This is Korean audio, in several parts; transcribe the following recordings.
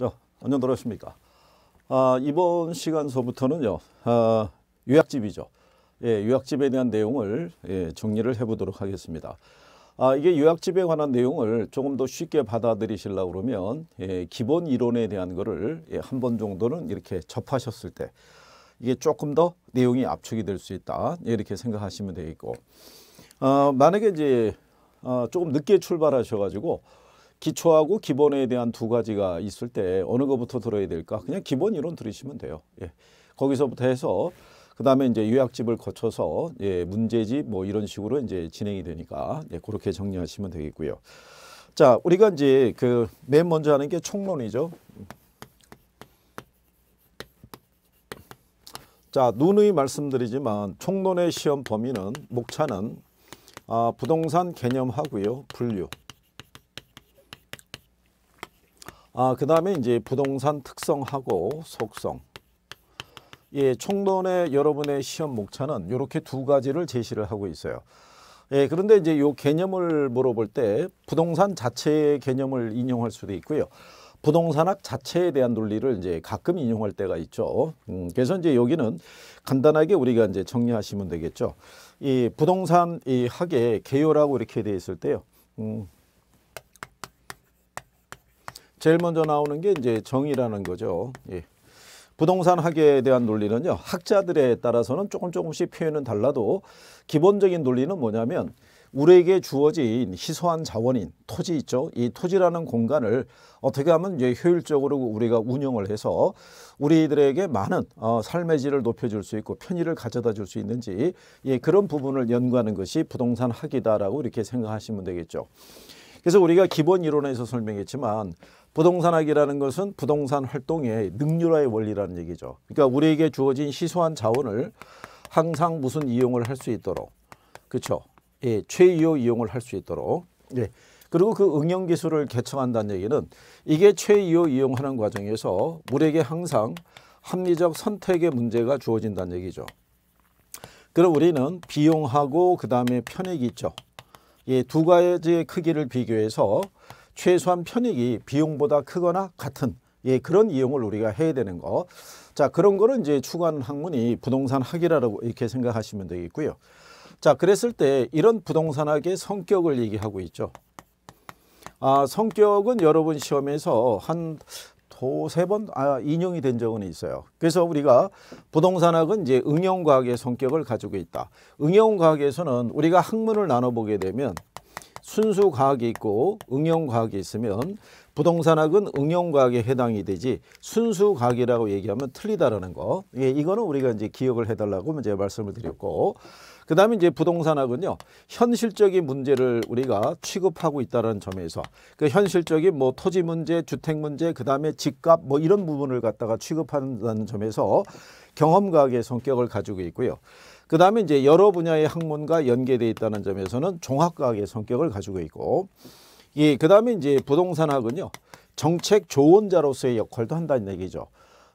자, 안녕 들어오십니까? 아, 이번 시간서부터는요. 아, 요약집이죠. 예, 요약집에 대한 내용을 예, 정리를 해보도록 하겠습니다. 아, 이게 요약집에 관한 내용을 조금 더 쉽게 받아들이실라 그러면 예, 기본 이론에 대한 거를 예, 한번 정도는 이렇게 접하셨을 때 이게 조금 더 내용이 압축이 될 수 있다 예, 이렇게 생각하시면 되겠고 어, 만약에 이제 어, 조금 늦게 출발하셔가지고 기초하고 기본에 대한 두 가지가 있을 때 어느 것부터 들어야 될까? 그냥 기본 이론 들으시면 돼요. 예. 거기서부터 해서 그다음에 이제 요약집을 거쳐서 예, 문제집 뭐 이런 식으로 이제 진행이 되니까 예, 그렇게 정리하시면 되겠고요. 자, 우리가 이제 그맨 먼저 하는 게 총론이죠. 자, 누누이 말씀드리지만 총론의 시험 범위는 목차는 아, 부동산 개념하고요. 분류. 아, 그 다음에 이제 부동산 특성하고 속성. 예, 총론의 여러분의 시험 목차는 이렇게 두 가지를 제시를 하고 있어요. 예, 그런데 이제 요 개념을 물어볼 때 부동산 자체의 개념을 인용할 수도 있고요. 부동산학 자체에 대한 논리를 이제 가끔 인용할 때가 있죠. 음, 그래서 이제 여기는 간단하게 우리가 이제 정리하시면 되겠죠. 이 부동산 이 학의 개요라고 이렇게 되어 있을 때요. 음, 제일 먼저 나오는 게 이제 정의라는 거죠. 예. 부동산 학에 대한 논리는요. 학자들에 따라서는 조금 조금씩 표현은 달라도 기본적인 논리는 뭐냐면 우리에게 주어진 희소한 자원인 토지 있죠. 이 토지라는 공간을 어떻게 하면 이제 효율적으로 우리가 운영을 해서 우리들에게 많은 어, 삶의 질을 높여줄 수 있고 편의를 가져다 줄 수 있는지 예, 그런 부분을 연구하는 것이 부동산 학이다라고 이렇게 생각하시면 되겠죠. 그래서 우리가 기본 이론에서 설명했지만 부동산학이라는 것은 부동산 활동의 능률화의 원리라는 얘기죠. 그러니까 우리에게 주어진 시소한 자원을 항상 무슨 이용을 할 수 있도록 그렇죠. 예, 최이호 이용을 할 수 있도록 예. 그리고 그 응용 기술을 개척한다는 얘기는 이게 최이호 이용하는 과정에서 우리에게 항상 합리적 선택의 문제가 주어진다는 얘기죠. 그럼 우리는 비용하고 그 다음에 편익이 있죠. 예, 두 가지의 크기를 비교해서 최소한 편익이 비용보다 크거나 같은 예, 그런 이용을 우리가 해야 되는 거. 자, 그런 거는 이제 추구하는 학문이 부동산 학이라고 이렇게 생각하시면 되겠고요. 자, 그랬을 때 이런 부동산학의 성격을 얘기하고 있죠. 아, 성격은 여러분 시험에서 한 두 세 번 아, 인용이 된 적은 있어요. 그래서 우리가 부동산학은 이제 응용과학의 성격을 가지고 있다. 응용과학에서는 우리가 학문을 나눠보게 되면 순수 과학이 있고 응용 과학이 있으면 부동산학은 응용 과학에 해당이 되지 순수 과학이라고 얘기하면 틀리다라는 거. 예, 이거는 우리가 이제 기억을 해달라고 제가 말씀을 드렸고, 그 다음에 이제 부동산학은요 현실적인 문제를 우리가 취급하고 있다는 점에서 그 현실적인 뭐 토지 문제, 주택 문제, 그 다음에 집값 뭐 이런 부분을 갖다가 취급한다는 점에서 경험과학의 성격을 가지고 있고요. 그 다음에 이제 여러 분야의 학문과 연계되어 있다는 점에서는 종합과학의 성격을 가지고 있고 예, 그 다음에 이제 부동산학은요. 정책 조언자로서의 역할도 한다는 얘기죠.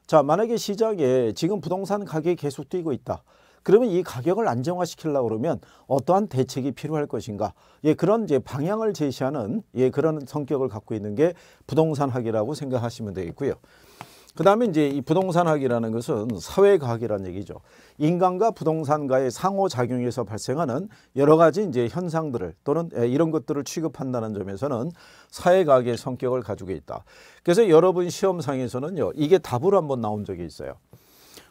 자 만약에 시장에 지금 부동산 가격이 계속 뛰고 있다. 그러면 이 가격을 안정화시키려고 그러면 어떠한 대책이 필요할 것인가 예 그런 이제 방향을 제시하는 예 그런 성격을 갖고 있는 게 부동산학이라고 생각하시면 되겠고요. 그 다음에 이제 이 부동산학이라는 것은 사회과학이라는 얘기죠. 인간과 부동산과의 상호작용에서 발생하는 여러 가지 이제 현상들을 또는 이런 것들을 취급한다는 점에서는 사회과학의 성격을 가지고 있다. 그래서 여러분 시험상에서는요, 이게 답으로 한번 나온 적이 있어요.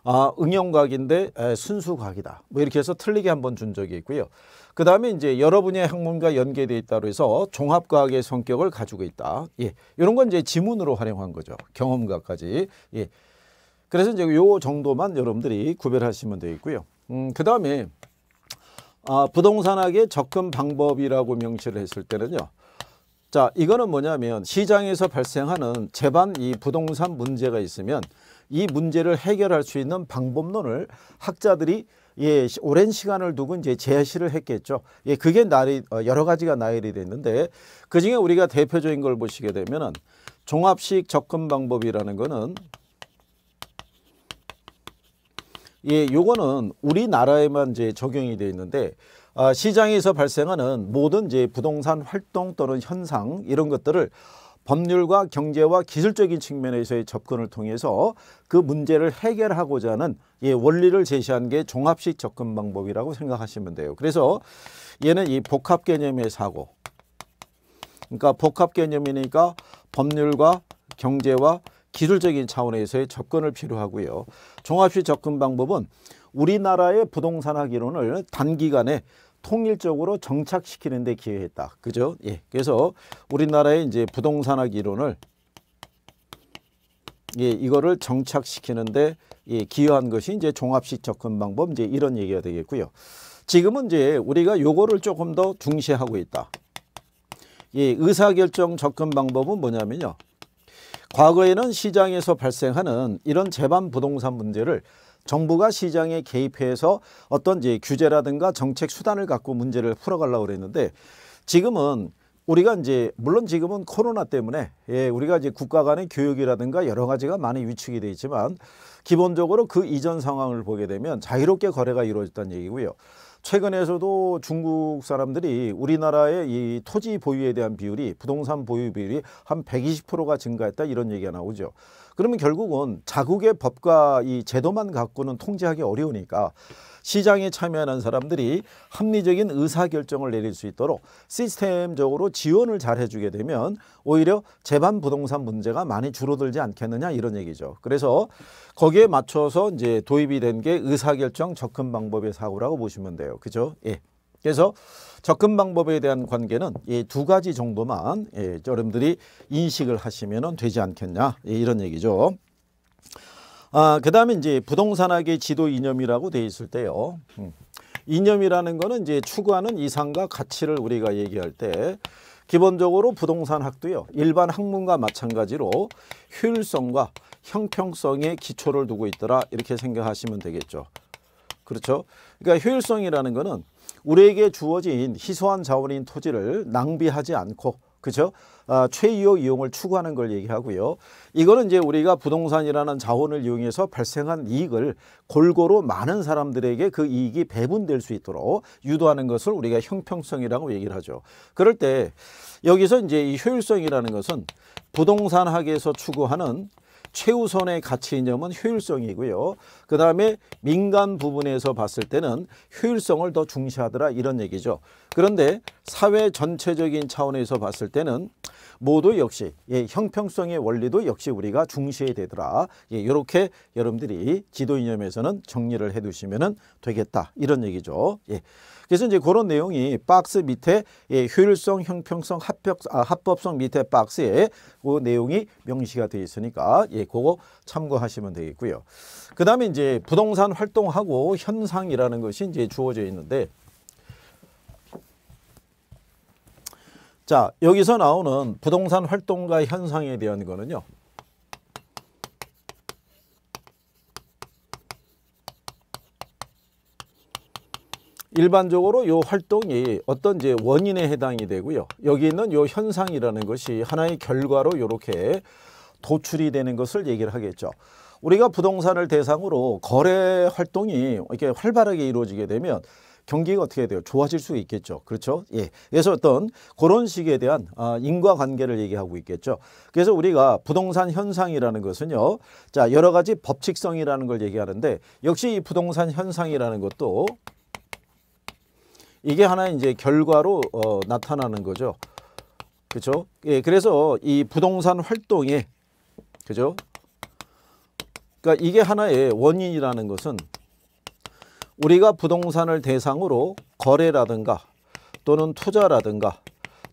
아, 응용과학인데 에, 순수과학이다. 뭐 이렇게 해서 틀리게 한 번 준 적이 있고요. 그 다음에 이제 여러 분야의 학문과 연계돼 있다고 해서 종합과학의 성격을 가지고 있다. 예, 이런 건 이제 지문으로 활용한 거죠. 경험과까지. 예. 그래서 이제 요 정도만 여러분들이 구별하시면 되겠고요. 음, 그 다음에 아, 부동산학의 접근 방법이라고 명시를 했을 때는요. 자, 이거는 뭐냐면 시장에서 발생하는 재반 이 부동산 문제가 있으면 이 문제를 해결할 수 있는 방법론을 학자들이 예, 오랜 시간을 두고 이제 제시를 했겠죠. 예, 그게 나이 어, 여러 가지가 나열이 됐는데 그 중에 우리가 대표적인 걸 보시게 되면은 종합식 접근 방법이라는 거는 예, 요거는 우리나라에만 이제 적용이 되어 있는데 아, 시장에서 발생하는 모든 이제 부동산 활동 또는 현상 이런 것들을 법률과 경제와 기술적인 측면에서의 접근을 통해서 그 문제를 해결하고자 하는 예, 원리를 제시한 게 종합식 접근 방법이라고 생각하시면 돼요. 그래서 얘는 이 복합 개념의 사고. 그러니까 복합 개념이니까 법률과 경제와 기술적인 차원에서의 접근을 필요하고요. 종합식 접근 방법은 우리나라의 부동산학 이론을 단기간에 통일적으로 정착시키는 데 기여했다. 그죠? 예. 그래서 우리나라의 이제 부동산학 이론을 예, 이거를 정착시키는데 예, 기여한 것이 이제 종합식 접근 방법 이제 이런 얘기가 되겠고요. 지금은 이제 우리가 요거를 조금 더 중시하고 있다. 예, 의사결정 접근 방법은 뭐냐면요. 과거에는 시장에서 발생하는 이런 재반 부동산 문제를 정부가 시장에 개입해서 어떤 이제 규제라든가 정책 수단을 갖고 문제를 풀어가려고 그랬는데 지금은 우리가 이제 물론 지금은 코로나 때문에 예, 우리가 이제 국가 간의 교육이라든가 여러 가지가 많이 위축이 돼 있지만 기본적으로 그 이전 상황을 보게 되면 자유롭게 거래가 이루어졌다는 얘기고요. 최근에서도 중국 사람들이 우리나라의 이 토지 보유에 대한 비율이 부동산 보유 비율이 한 120%가 증가했다 이런 얘기가 나오죠. 그러면 결국은 자국의 법과 이 제도만 갖고는 통제하기 어려우니까 시장에 참여하는 사람들이 합리적인 의사결정을 내릴 수 있도록 시스템적으로 지원을 잘 해주게 되면 오히려 재반 부동산 문제가 많이 줄어들지 않겠느냐 이런 얘기죠. 그래서 거기에 맞춰서 이제 도입이 된 게 의사결정 접근 방법의 사고라고 보시면 돼요. 거예요. 그죠? 예. 그래서 접근 방법에 대한 관계는 예, 두 가지 정도만 예, 여러분들이 인식을 하시면 되지 않겠냐 예, 이런 얘기죠. 아, 그 다음에 이제 부동산학의 지도 이념이라고 돼 있을 때요. 음. 이념이라는 거는 이제 추구하는 이상과 가치를 우리가 얘기할 때 기본적으로 부동산학도요. 일반 학문과 마찬가지로 효율성과 형평성의 기초를 두고 있더라 이렇게 생각하시면 되겠죠. 그렇죠? 그러니까 효율성이라는 것은 우리에게 주어진 희소한 자원인 토지를 낭비하지 않고 그죠? 아, 최유효 이용을 추구하는 걸 얘기하고요. 이거는 이제 우리가 부동산이라는 자원을 이용해서 발생한 이익을 골고루 많은 사람들에게 그 이익이 배분될 수 있도록 유도하는 것을 우리가 형평성이라고 얘기를 하죠. 그럴 때 여기서 이제 이 효율성이라는 것은 부동산학에서 추구하는 최우선의 가치 이념은 효율성이고요. 그 다음에 민간 부분에서 봤을 때는 효율성을 더 중시하더라 이런 얘기죠. 그런데 사회 전체적인 차원에서 봤을 때는 모두 역시 예, 형평성의 원리도 역시 우리가 중시해야 되더라. 예, 이렇게 여러분들이 지도 이념에서는 정리를 해두시면 되겠다. 이런 얘기죠. 예. 그래서 이제 그런 내용이 박스 밑에 예, 효율성, 형평성, 합법, 아, 합법성 밑에 박스에 그 내용이 명시가 되어 있으니까 예, 그거 참고하시면 되겠고요. 그 다음에 이제 부동산 활동하고 현상이라는 것이 이제 주어져 있는데 자 여기서 나오는 부동산 활동가 현상에 대한 거는요. 일반적으로 이 활동이 어떤 이제 원인에 해당이 되고요. 여기 있는 이 현상이라는 것이 하나의 결과로 이렇게 도출이 되는 것을 얘기를 하겠죠. 우리가 부동산을 대상으로 거래 활동이 이렇게 활발하게 이루어지게 되면 경기가 어떻게 돼요? 좋아질 수 있겠죠. 그렇죠? 예. 그래서 어떤 그런 식에 대한 아, 인과관계를 얘기하고 있겠죠. 그래서 우리가 부동산 현상이라는 것은요. 자, 여러 가지 법칙성이라는 걸 얘기하는데 역시 이 부동산 현상이라는 것도 이게 하나의 이제 결과로 어, 나타나는 거죠. 그렇죠? 예, 그래서 이 부동산 활동이 그죠? 그러니까 이게 하나의 원인이라는 것은 우리가 부동산을 대상으로 거래라든가 또는 투자라든가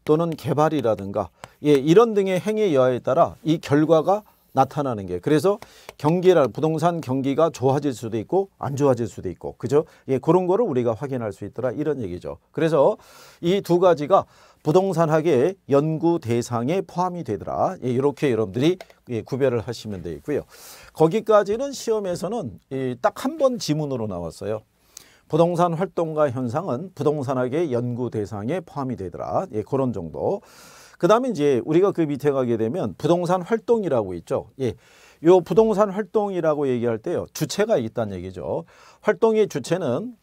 또는 개발이라든가 예, 이런 등의 행위 여하에 따라 이 결과가 나타나는 게 그래서 경기란 부동산 경기가 좋아질 수도 있고 안 좋아질 수도 있고 그죠 예 그런 거를 우리가 확인할 수 있더라 이런 얘기죠 그래서 이 두 가지가 부동산학의 연구 대상에 포함이 되더라 예, 이렇게 여러분들이 예, 구별을 하시면 되겠고요 거기까지는 시험에서는 예, 딱한 번 지문으로 나왔어요 부동산 활동가 현상은 부동산학의 연구 대상에 포함이 되더라. 예, 그런 정도. 그 다음에 이제 우리가 그 밑에 가게 되면 부동산 활동이라고 있죠. 예. 요 부동산 활동이라고 얘기할 때요. 주체가 있다는 얘기죠. 활동의 주체는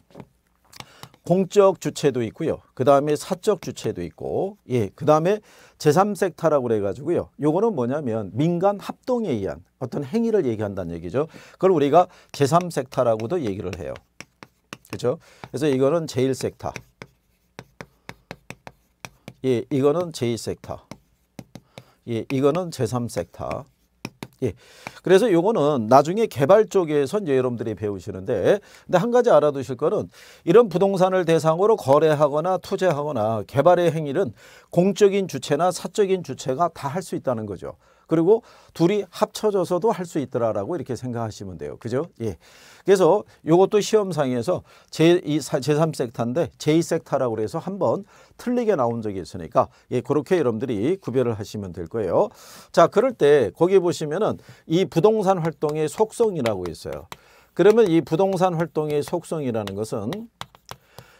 공적 주체도 있고요. 그 다음에 사적 주체도 있고, 예, 그 다음에 제3섹터라고 그래가지고요. 요거는 뭐냐면 민간 합동에 의한 어떤 행위를 얘기한다는 얘기죠. 그걸 우리가 제3섹터라고도 얘기를 해요. 그죠? 그래서 이거는 제1섹터. 예, 이거는 제2섹터. 예, 이거는 제3섹터. 예. 그래서 요거는 나중에 개발 쪽에선 여러분들이 배우시는데 근데 한 가지 알아두실 거는 이런 부동산을 대상으로 거래하거나 투자하거나 개발의 행위는 공적인 주체나 사적인 주체가 다 할 수 있다는 거죠. 그리고 둘이 합쳐져서도 할 수 있더라라고 이렇게 생각하시면 돼요. 그죠? 예. 그래서 이것도 시험상에서 제2, 제3섹터인데 제2섹터라고 해서 한번 틀리게 나온 적이 있으니까 예, 그렇게 여러분들이 구별을 하시면 될 거예요. 자, 그럴 때 거기 보시면은 이 부동산 활동의 속성이라고 있어요. 그러면 이 부동산 활동의 속성이라는 것은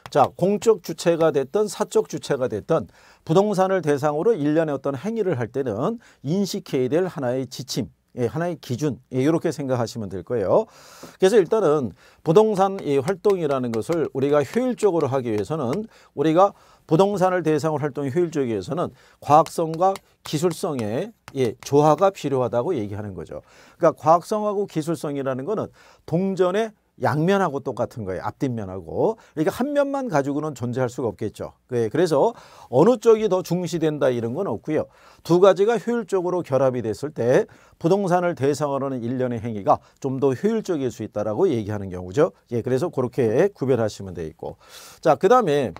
자, 공적 주체가 됐든 사적 주체가 됐든 부동산을 대상으로 일련의 어떤 행위를 할 때는 인식해야 될 하나의 지침, 예, 하나의 기준 예, 이렇게 생각하시면 될 거예요. 그래서 일단은 부동산 이 활동이라는 것을 우리가 효율적으로 하기 위해서는 우리가 부동산을 대상으로 활동이 효율적이기 위해서는 과학성과 기술성의 예, 조화가 필요하다고 얘기하는 거죠. 그러니까 과학성하고 기술성이라는 거는 동전의 양면하고 똑같은 거예요. 앞뒷면하고. 그러니까 한 면만 가지고는 존재할 수가 없겠죠. 네, 그래서 어느 쪽이 더 중시된다 이런 건 없고요. 두 가지가 효율적으로 결합이 됐을 때 부동산을 대상으로 하는 일련의 행위가 좀 더 효율적일 수 있다라고 얘기하는 경우죠. 예, 그래서 그렇게 구별하시면 되 있고. 자, 그다음에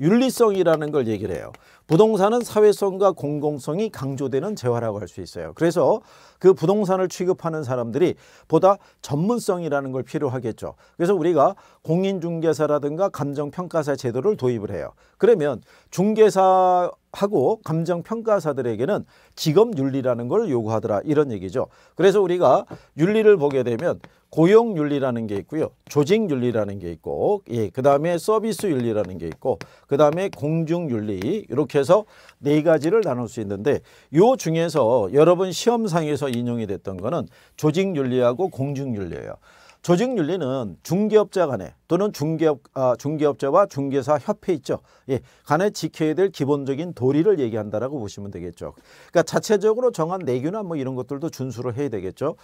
윤리성이라는 걸 얘기를 해요. 부동산은 사회성과 공공성이 강조되는 재화라고 할 수 있어요. 그래서 그 부동산을 취급하는 사람들이 보다 전문성이라는 걸 필요하겠죠. 그래서 우리가 공인중개사라든가 감정평가사 제도를 도입을 해요. 그러면 중개사 하고 감정평가사들에게는 직업윤리라는 걸 요구하더라 이런 얘기죠. 그래서 우리가 윤리를 보게 되면 고용윤리라는 게 있고요. 조직윤리라는 게 있고 예, 그 다음에 서비스윤리라는 게 있고 그 다음에 공중윤리 이렇게 이렇 해서 네 가지를 나눌 수 있는데 요 중에서 여러분 시험상에서 인용이 됐던 거는 조직윤리하고 공중윤리예요. 조직윤리는 중개업자 간에 또는 중개업, 아, 중개업자와 중개사 협회 있죠. 예, 간에 지켜야 될 기본적인 도리를 얘기한다라고 보시면 되겠죠. 그러니까 자체적으로 정한 내규나 뭐 이런 것들도 준수를 해야 되겠죠.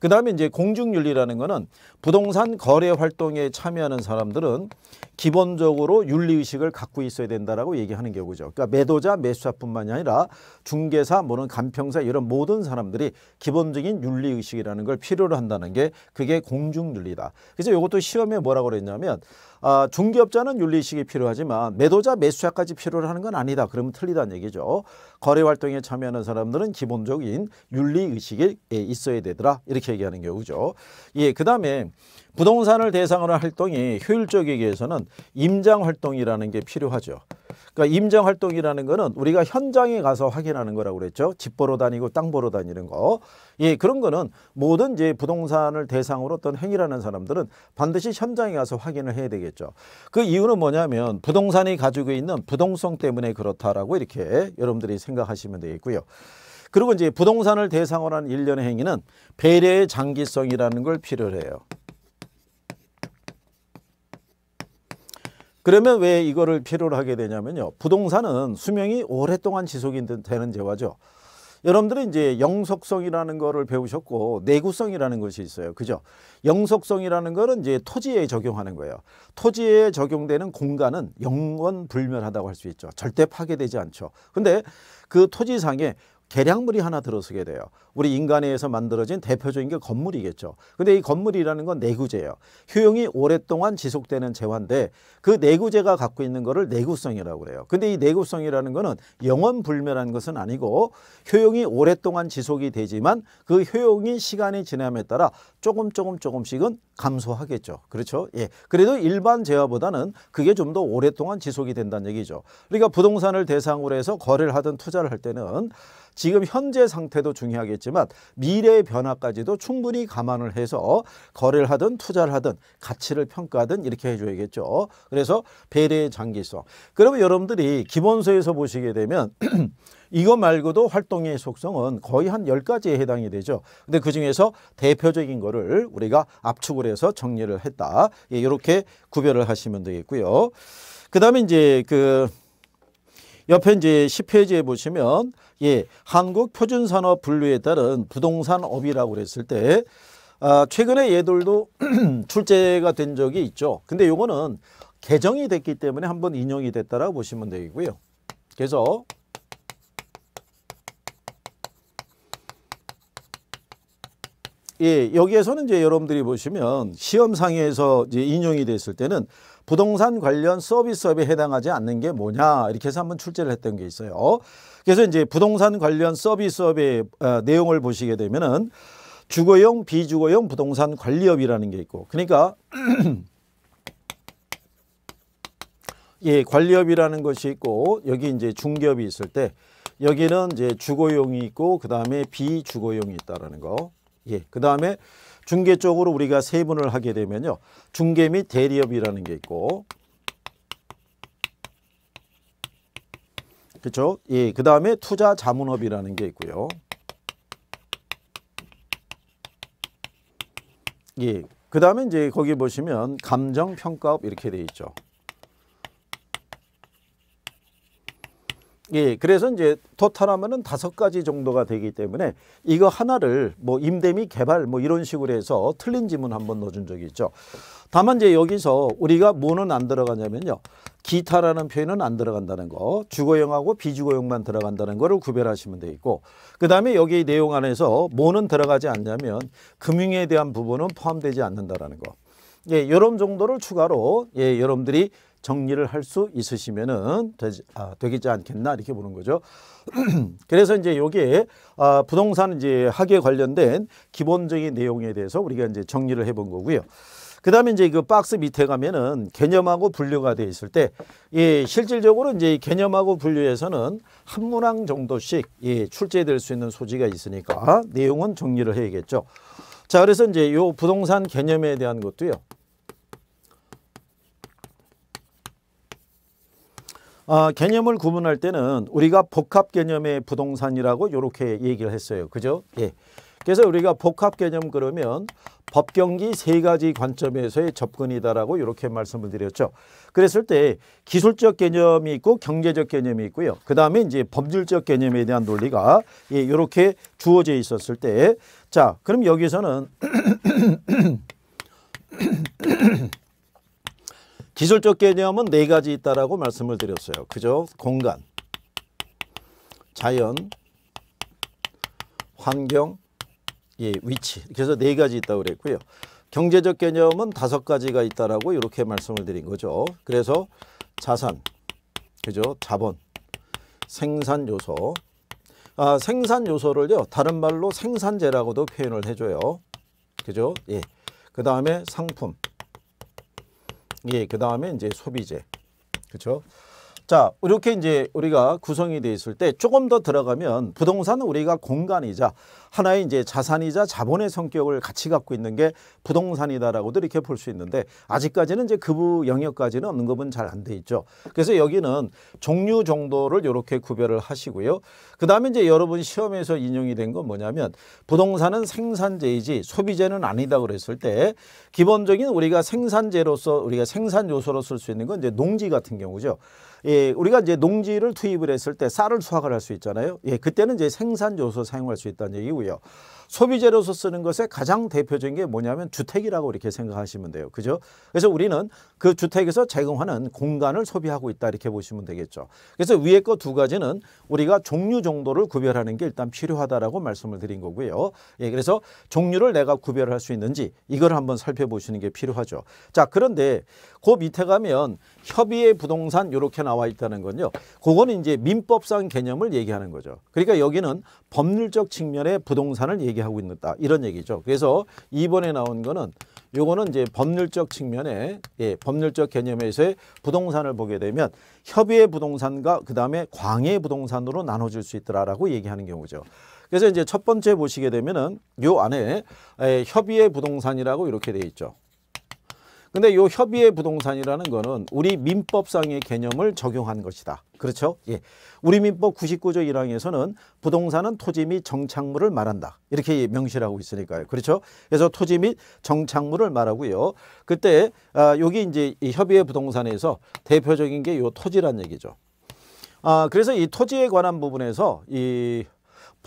그 다음에 이제 공중윤리라는 거는 부동산 거래 활동에 참여하는 사람들은 기본적으로 윤리의식을 갖고 있어야 된다라고 얘기하는 경우죠. 그러니까 매도자, 매수자뿐만이 아니라 중개사, 뭐는 간평사 이런 모든 사람들이 기본적인 윤리의식이라는 걸 필요로 한다는 게 그게 공중윤리다. 그래서 이것도 시험에 뭐라고 그랬냐면 아, 중개업자는 윤리식이 필요하지만 매도자 매수자까지 필요로 하는 건 아니다. 그러면 틀리다는 얘기죠. 거래 활동에 참여하는 사람들은 기본적인 윤리의식이 있어야 되더라. 이렇게 얘기하는 경우죠. 예, 그 다음에 부동산을 대상으로 활동이 효율적이기 위해서는 임장활동이라는 게 필요하죠. 그러니까 임정 활동이라는 거는 우리가 현장에 가서 확인하는 거라고 그랬죠. 집 보러 다니고 땅 보러 다니는 거. 예, 그런 거는 모든 이제 부동산을 대상으로 어떤 행위라는 사람들은 반드시 현장에 가서 확인을 해야 되겠죠. 그 이유는 뭐냐면 부동산이 가지고 있는 부동성 때문에 그렇다라고 이렇게 여러분들이 생각하시면 되겠고요. 그리고 이제 부동산을 대상으로 한 일련의 행위는 배려의 장기성이라는 걸 필요로 해요. 그러면 왜 이거를 필요로 하게 되냐면요. 부동산은 수명이 오랫동안 지속이 되는 재화죠. 여러분들은 이제 영속성이라는 거를 배우셨고 내구성이라는 것이 있어요. 그죠? 영속성이라는 거는 이제 토지에 적용하는 거예요. 토지에 적용되는 공간은 영원 불멸하다고 할 수 있죠. 절대 파괴되지 않죠. 근데 그 토지상에 계량물이 하나 들어서게 돼요. 우리 인간에서 만들어진 대표적인 게 건물이겠죠. 근데 이 건물이라는 건 내구재예요. 효용이 오랫동안 지속되는 재화인데 그 내구재가 갖고 있는 거를 내구성이라고 그래요. 근데 이 내구성이라는 거는 영원 불멸한 것은 아니고 효용이 오랫동안 지속이 되지만 그 효용이 시간이 지남에 따라 조금 조금 조금씩은 감소하겠죠. 그렇죠? 예. 그래도 일반 재화보다는 그게 좀 더 오랫동안 지속이 된다는 얘기죠. 그러니까 부동산을 대상으로 해서 거래를 하든 투자를 할 때는 지금 현재 상태도 중요하겠지만 미래의 변화까지도 충분히 감안을 해서 거래를 하든 투자를 하든 가치를 평가하든 이렇게 해줘야겠죠. 그래서 배려의 장기성. 그러면 여러분들이 기본서에서 보시게 되면 이거 말고도 활동의 속성은 거의 한1 0가지에 해당이 되죠. 근데 그중에서 대표적인 거를 우리가 압축을 해서 정리를 했다. 예, 이렇게 구별을 하시면 되겠고요. 그 다음에 이제 그 옆에 이제 10페이지에 보시면 예, 한국 표준산업 분류에 따른 부동산업이라고 그랬을 때 아, 최근에 예들도 출제가 된 적이 있죠. 근데 요거는 개정이 됐기 때문에 한번 인용이 됐다라고 보시면 되고요. 그래서 예, 여기에서는 이제 여러분들이 보시면 시험 상에서 이제 인용이 됐을 때는 부동산 관련 서비스업에 해당하지 않는 게 뭐냐 이렇게 해서 한번 출제를 했던 게 있어요. 그래서 이제 부동산 관련 서비스업의 어, 내용을 보시게 되면은 주거용 비주거용 부동산 관리업이라는 게 있고 그러니까 예, 관리업이라는 것이 있고 여기 이제 중개업이 있을 때 여기는 이제 주거용이 있고 그다음에 비주거용이 있다라는 거. 예. 그 다음에 중개 쪽으로 우리가 세분을 하게 되면요. 중개 및 대리업이라는 게 있고 그렇죠? 예. 그 다음에 투자 자문업이라는 게 있고요. 예. 그 다음에 이제 거기 보시면 감정평가업 이렇게 돼 있죠. 예, 그래서 이제 토탈하면은 다섯 가지 정도가 되기 때문에 이거 하나를 뭐 임대 및 개발 뭐 이런 식으로 해서 틀린 지문 한번 넣어준 적이 있죠. 다만 이제 여기서 우리가 뭐는 안 들어가냐면요. 기타라는 표현은 안 들어간다는 거, 주거용하고 비주거용만 들어간다는 거를 구별하시면 돼 있고 그 다음에 여기 내용 안에서 뭐는 들어가지 않냐면 금융에 대한 부분은 포함되지 않는다라는 거. 예, 여름 정도를 추가로 예, 여러분들이 정리를 할 수 있으시면은 되지, 아, 되겠지 않겠나 이렇게 보는 거죠. 그래서 이제 여기에 아, 부동산 이제 학에 관련된 기본적인 내용에 대해서 우리가 이제 정리를 해본 거고요. 그 다음에 이제 그 박스 밑에 가면은 개념하고 분류가 돼 있을 때, 예, 실질적으로 이제 개념하고 분류에서는 한 문항 정도씩 예, 출제될 수 있는 소지가 있으니까 내용은 정리를 해야겠죠. 자, 그래서 이제 요 부동산 개념에 대한 것도요. 어, 개념을 구분할 때는 우리가 복합 개념의 부동산이라고 이렇게 얘기를 했어요. 그죠? 예. 그래서 우리가 복합 개념 그러면 법경기 세 가지 관점에서의 접근이다라고 이렇게 말씀을 드렸죠. 그랬을 때 기술적 개념이 있고 경제적 개념이 있고요. 그 다음에 이제 법률적 개념에 대한 논리가 예, 이렇게 주어져 있었을 때 자, 그럼 여기서는 기술적 개념은 네 가지 있다라고 말씀을 드렸어요. 그죠? 공간, 자연, 환경, 예, 위치. 그래서 네 가지 있다고 그랬고요. 경제적 개념은 다섯 가지가 있다라고 이렇게 말씀을 드린 거죠. 그래서 자산, 그죠? 자본, 생산 요소. 아, 생산 요소를요. 다른 말로 생산재라고도 표현을 해줘요. 그죠? 예. 그 다음에 상품, 예, 그 다음에 이제 소비재. 그렇죠? 자 이렇게 이제 우리가 구성이 돼 있을 때 조금 더 들어가면 부동산은 우리가 공간이자 하나의 이제 자산이자 자본의 성격을 같이 갖고 있는 게 부동산이다라고도 이렇게 볼 수 있는데 아직까지는 이제 그부 영역까지는 언급은 잘안 돼 있죠. 그래서 여기는 종류 정도를 이렇게 구별을 하시고요. 그 다음에 이제 여러분 시험에서 인용이 된 건 뭐냐면 부동산은 생산재이지 소비재는 아니다 그랬을 때 기본적인 우리가 생산재로서 우리가 생산 요소로 쓸 수 있는 건 이제 농지 같은 경우죠. 예, 우리가 이제 농지를 투입을 했을 때 쌀을 수확을 할 수 있잖아요. 예, 그때는 이제 생산 요소 사용할 수 있다는 얘기고요. 소비재로서 쓰는 것의 가장 대표적인 게 뭐냐면 주택이라고 이렇게 생각하시면 돼요. 그죠? 그래서 우리는 그 주택에서 제공하는 공간을 소비하고 있다 이렇게 보시면 되겠죠. 그래서 위에 거 두 가지는 우리가 종류 정도를 구별하는 게 일단 필요하다라고 말씀을 드린 거고요. 예, 그래서 종류를 내가 구별할 수 있는지 이걸 한번 살펴보시는 게 필요하죠. 자, 그런데 그 밑에 가면 협의의 부동산 이렇게 나와 있다는 건요. 그건 이제 민법상 개념을 얘기하는 거죠. 그러니까 여기는 법률적 측면의 부동산을 얘기하고 있다 이런 얘기죠. 그래서 이번에 나온 거는 요거는 이제 법률적 측면에 예, 법률적 개념에서의 부동산을 보게 되면 협의의 부동산과 그다음에 광의 부동산으로 나눠질 수 있더라라고 얘기하는 경우죠. 그래서 이제 첫 번째 보시게 되면은 요 안에 에, 협의의 부동산이라고 이렇게 돼 있죠. 근데 요 협의의 부동산이라는 거는 우리 민법상의 개념을 적용한 것이다. 그렇죠? 예. 우리 민법 99조 1항에서는 부동산은 토지 및 정착물을 말한다. 이렇게 명시를 하고 있으니까요. 그렇죠? 그래서 토지 및 정착물을 말하고요. 그때 아, 여기 이제 이 협의의 부동산에서 대표적인 게 요 토지란 얘기죠. 아, 그래서 이 토지에 관한 부분에서 이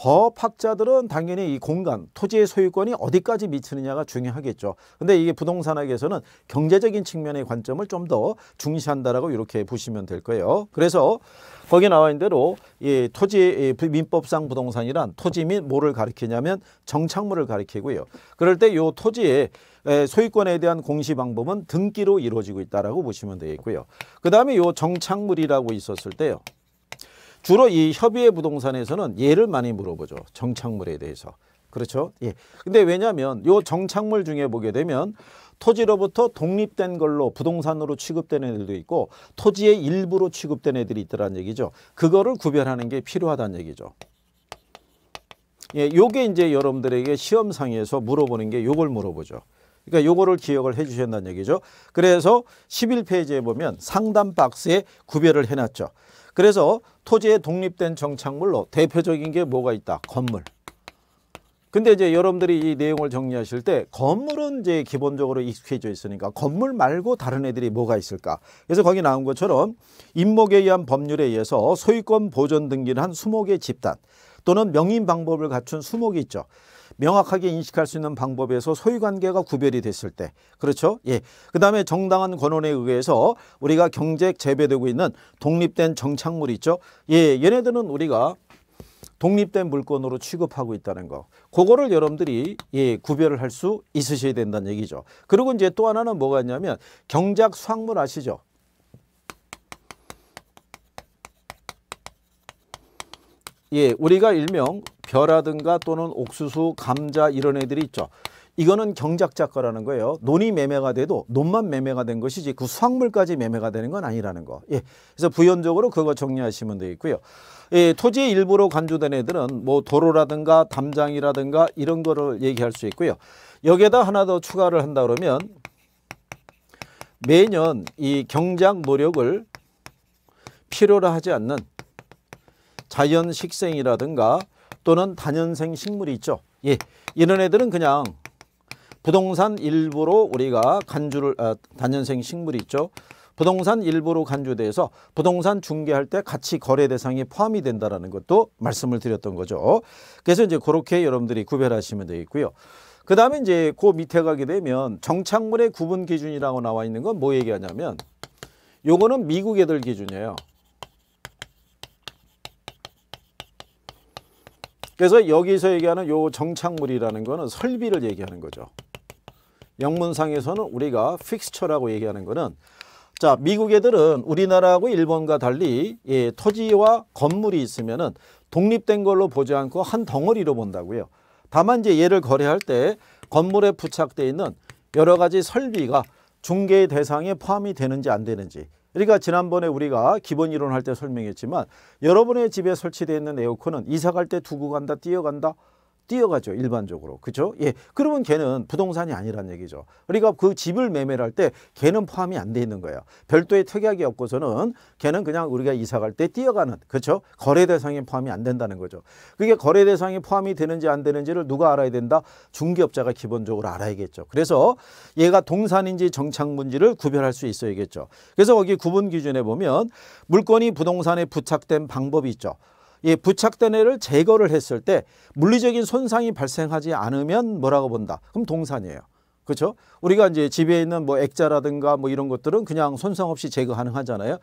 법학자들은 당연히 이 공간, 토지의 소유권이 어디까지 미치느냐가 중요하겠죠. 근데 이게 부동산학에서는 경제적인 측면의 관점을 좀 더 중시한다라고 이렇게 보시면 될 거예요. 그래서 거기 나와 있는 대로 이 토지 이 민법상 부동산이란 토지 및 뭐를 가리키냐면 정착물을 가리키고요. 그럴 때요 토지의 소유권에 대한 공시 방법은 등기로 이루어지고 있다라고 보시면 되겠고요. 그다음에 요 정착물이라고 있었을 때요. 주로 이 협의회 부동산에서는 예를 많이 물어보죠. 정착물에 대해서. 그렇죠? 예. 근데 왜냐면요 정착물 중에 보게 되면 토지로부터 독립된 걸로 부동산으로 취급되는 애들도 있고 토지의 일부로 취급된 애들이 있더라는 얘기죠. 그거를 구별하는 게 필요하다는 얘기죠. 예, 요게 이제 여러분들에게 시험상에서 물어보는 게 요걸 물어보죠. 그러니까 요거를 기억을 해 주셨다는 얘기죠. 그래서 11페이지에 보면 상담 박스에 구별을 해놨죠. 그래서 토지에 독립된 정착물로 대표적인 게 뭐가 있다? 건물. 근데 이제 여러분들이 이 내용을 정리하실 때 건물은 이제 기본적으로 익숙해져 있으니까 건물 말고 다른 애들이 뭐가 있을까? 그래서 거기 나온 것처럼 임목에 의한 법률에 의해서 소유권 보존 등기를 한 수목의 집단 또는 명인 방법을 갖춘 수목이 있죠. 명확하게 인식할 수 있는 방법에서 소유관계가 구별이 됐을 때 그렇죠 예 그다음에 정당한 권원에 의해서 우리가 경제 재배되고 있는 독립된 정착물 있죠 예, 예 얘네들은 우리가 독립된 물건으로 취급하고 있다는 거 그거를 여러분들이 예, 구별을 할 수 있으셔야 된다는 얘기죠 그리고 이제 또 하나는 뭐가 있냐면 경작 수확물 아시죠 예, 우리가 일명 벼라든가 또는 옥수수, 감자 이런 애들이 있죠. 이거는 경작작가라는 거예요. 논이 매매가 돼도 논만 매매가 된 것이지 그 수확물까지 매매가 되는 건 아니라는 거. 예. 그래서 부연적으로 그거 정리하시면 되겠고요. 예, 토지의 일부로 간주된 애들은 뭐 도로라든가 담장이라든가 이런 거를 얘기할 수 있고요. 여기에다 하나 더 추가를 한다 그러면 매년 이 경작 노력을 필요로 하지 않는 자연 식생이라든가 또는 단연생 식물이 있죠. 예, 이런 애들은 그냥 부동산 일부로 우리가 간주를 아, 단연생 식물이 있죠. 부동산 일부로 간주돼서 부동산 중개할 때 같이 거래 대상이 포함이 된다라는 것도 말씀을 드렸던 거죠. 그래서 이제 그렇게 여러분들이 구별하시면 되겠고요. 그 다음에 이제 그 밑에 가게 되면 정착물의 구분 기준이라고 나와 있는 건 뭐 얘기하냐면 요거는 미국 애들 기준이에요. 그래서 여기서 얘기하는 요 정착물이라는 거는 설비를 얘기하는 거죠. 영문상에서는 우리가 픽스처라고 얘기하는 거는 자 미국 애들은 우리나라하고 일본과 달리 예, 토지와 건물이 있으면은 독립된 걸로 보지 않고 한 덩어리로 본다고요. 다만 이제 얘를 거래할 때 건물에 부착돼 있는 여러 가지 설비가 중개 대상에 포함이 되는지 안 되는지 그러니까 지난번에 우리가 기본 이론 할 때 설명했지만 여러분의 집에 설치되어 있는 에어컨은 이사 갈 때 두고 간다 뛰어간다 뛰어가죠 일반적으로 그죠 예 그러면 걔는 부동산이 아니란 얘기죠 그러니까 그 집을 매매를 할 때 걔는 포함이 안 돼 있는 거예요 별도의 특약이 없고서는 걔는 그냥 우리가 이사 갈 때 뛰어가는 그렇죠 거래 대상에 포함이 안 된다는 거죠 그게 거래 대상에 포함이 되는지 안 되는지를 누가 알아야 된다 중개업자가 기본적으로 알아야겠죠 그래서 얘가 동산인지 정착문지를 구별할 수 있어야겠죠 그래서 거기 구분 기준에 보면 물건이 부동산에 부착된 방법이 있죠 이 부착된 애를 제거를 했을 때 물리적인 손상이 발생하지 않으면 뭐라고 본다. 그럼 동산이에요. 그렇죠? 우리가 이제 집에 있는 뭐 액자라든가 뭐 이런 것들은 그냥 손상 없이 제거 가능하잖아요.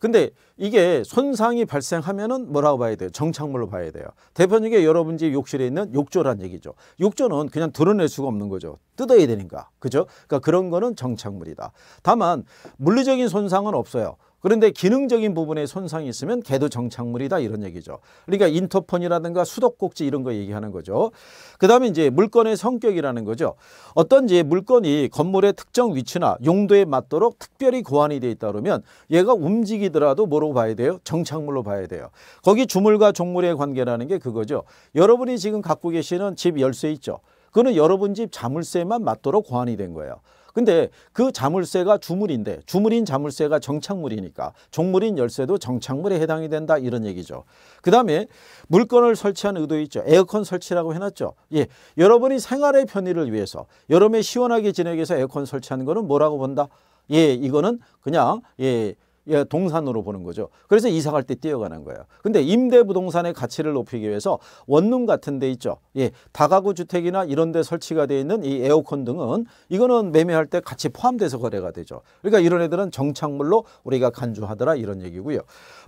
근데 이게 손상이 발생하면은 뭐라고 봐야 돼요? 정착물로 봐야 돼요. 대표적인 여러분 집 욕실에 있는 욕조란 얘기죠. 욕조는 그냥 드러낼 수가 없는 거죠. 뜯어야 되니까. 그죠? 그러니까 그런 거는 정착물이다. 다만 물리적인 손상은 없어요. 그런데 기능적인 부분에 손상이 있으면 개도 정착물이다 이런 얘기죠. 그러니까 인터폰이라든가 수도꼭지 이런 거 얘기하는 거죠. 그 다음에 이제 물건의 성격이라는 거죠. 어떤 이제 물건이 건물의 특정 위치나 용도에 맞도록 특별히 고안이 돼 있다 그러면 얘가 움직이더라도 뭐로 봐야 돼요? 정착물로 봐야 돼요. 거기 주물과 종물의 관계라는 게 그거죠. 여러분이 지금 갖고 계시는 집 열쇠 있죠. 그거는 여러분 집 자물쇠만 맞도록 고안이 된 거예요. 근데 그 자물쇠가 주물인데 주물인 자물쇠가 정착물이니까 종물인 열쇠도 정착물에 해당이 된다 이런 얘기죠. 그 다음에 물건을 설치한 의도 있죠. 에어컨 설치라고 해놨죠. 예, 여러분이 생활의 편의를 위해서 여름에 시원하게 지내기 위해서 에어컨 설치하는 거는 뭐라고 본다? 예, 이거는 그냥 예, 예, 동산으로 보는 거죠. 그래서 이사 갈때 뛰어가는 거예요. 근데 임대부동산의 가치를 높이기 위해서 원룸 같은 데 있죠. 예, 다가구 주택이나 이런 데 설치가 되어 있는 이 에어컨 등은 이거는 매매할 때 같이 포함돼서 거래가 되죠. 그러니까 이런 애들은 정착물로 우리가 간주하더라 이런 얘기고요.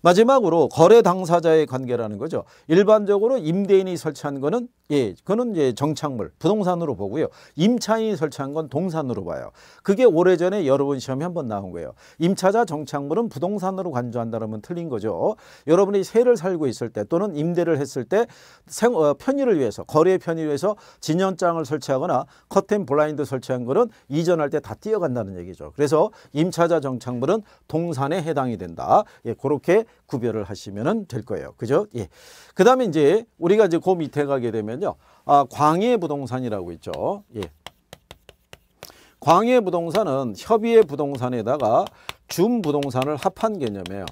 마지막으로 거래 당사자의 관계라는 거죠. 일반적으로 임대인이 설치한 거는 예, 그거는 예, 정착물, 부동산으로 보고요. 임차인이 설치한 건 동산으로 봐요. 그게 오래전에 여러분 시험에 한번 나온 거예요. 임차자 정착물은 부동산으로 간주한다면 틀린 거죠. 여러분이 세를 살고 있을 때 또는 임대를 했을 때 생, 어, 편의를 위해서 거래 편의를 위해서 진연장을 설치하거나 커튼 블라인드 설치한 거는 이전할 때 다 뛰어간다는 얘기죠. 그래서 임차자 정착물은 동산에 해당이 된다. 예, 그렇게 구별을 하시면 될 거예요. 그죠? 예. 그 다음에 이제 우리가 이제 그 밑에 가게 되면요. 아, 광해 부동산이라고 있죠. 예. 광해 부동산은 협의의 부동산에다가 준 부동산을 합한 개념이에요.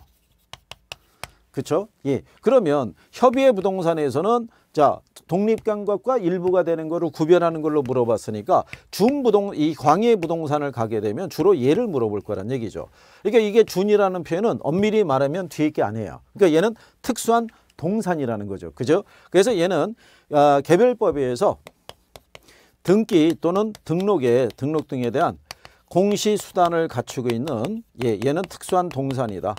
그렇죠? 예. 그러면 협의의 부동산에서는 자 독립감각과 일부가 되는 거를 구별하는 걸로 물어봤으니까 준부동 이 광해 부동산을 가게 되면 주로 얘를 물어볼 거란 얘기죠. 그러니까 이게 준이라는 표현은 엄밀히 말하면 뒤에 게 아니에요. 그러니까 얘는 특수한 동산이라는 거죠. 그죠? 그래서 얘는 아, 개별법에 의해서 등기 또는 등록에 등록 등에 대한 공시수단을 갖추고 있는 예, 얘는 특수한 동산이다.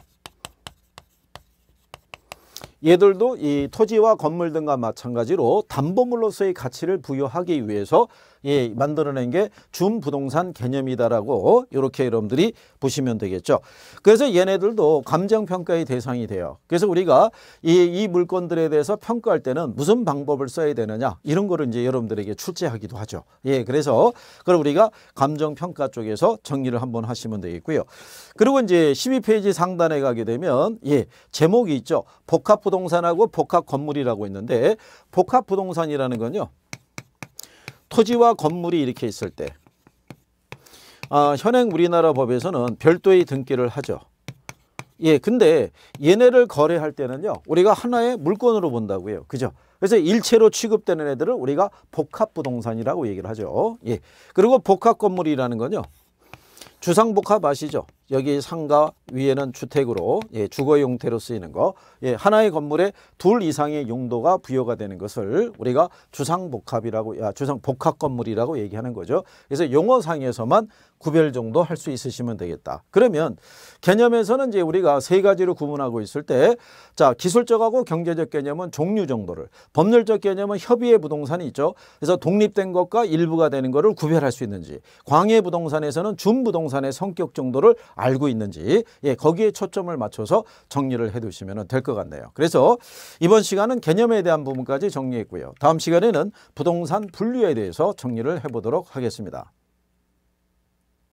얘들도 이 토지와 건물 등과 마찬가지로 담보물로서의 가치를 부여하기 위해서 예, 만들어낸 게준 부동산 개념이다라고 이렇게 여러분들이 보시면 되겠죠. 그래서 얘네들도 감정평가의 대상이 돼요. 그래서 우리가 이, 이 물건들에 대해서 평가할 때는 무슨 방법을 써야 되느냐 이런 거를 이제 여러분들에게 출제하기도 하죠. 예, 그래서 그럼 우리가 감정평가 쪽에서 정리를 한번 하시면 되겠고요. 그리고 이제 12페이지 상단에 가게 되면 예, 제목이 있죠. 복합부동산하고 복합건물이라고 있는데 복합부동산이라는 건요. 토지와 건물이 이렇게 있을 때 아, 현행 우리나라 법에서는 별도의 등기를 하죠. 예, 근데 얘네를 거래할 때는요. 우리가 하나의 물건으로 본다고요. 그죠? 그래서 일체로 취급되는 애들을 우리가 복합부동산이라고 얘기를 하죠. 예. 그리고 복합건물이라는 건요. 주상복합 아시죠? 여기 상가 위에는 주택으로 예, 주거 용태로 쓰이는 거 예, 하나의 건물에 둘 이상의 용도가 부여가 되는 것을 우리가 주상복합이라고 아, 주상복합 건물이라고 얘기하는 거죠. 그래서 용어상에서만 구별 정도 할 수 있으시면 되겠다. 그러면 개념에서는 이제 우리가 세 가지로 구분하고 있을 때자 기술적하고 경제적 개념은 종류 정도를 법률적 개념은 협의의 부동산이 있죠. 그래서 독립된 것과 일부가 되는 것을 구별할 수 있는지 광해 부동산에서는 준 부동산의 성격 정도를 알고 있는지 예, 거기에 초점을 맞춰서 정리를 해두시면 될 것 같네요. 그래서 이번 시간은 개념에 대한 부분까지 정리했고요. 다음 시간에는 부동산 분류에 대해서 정리를 해보도록 하겠습니다.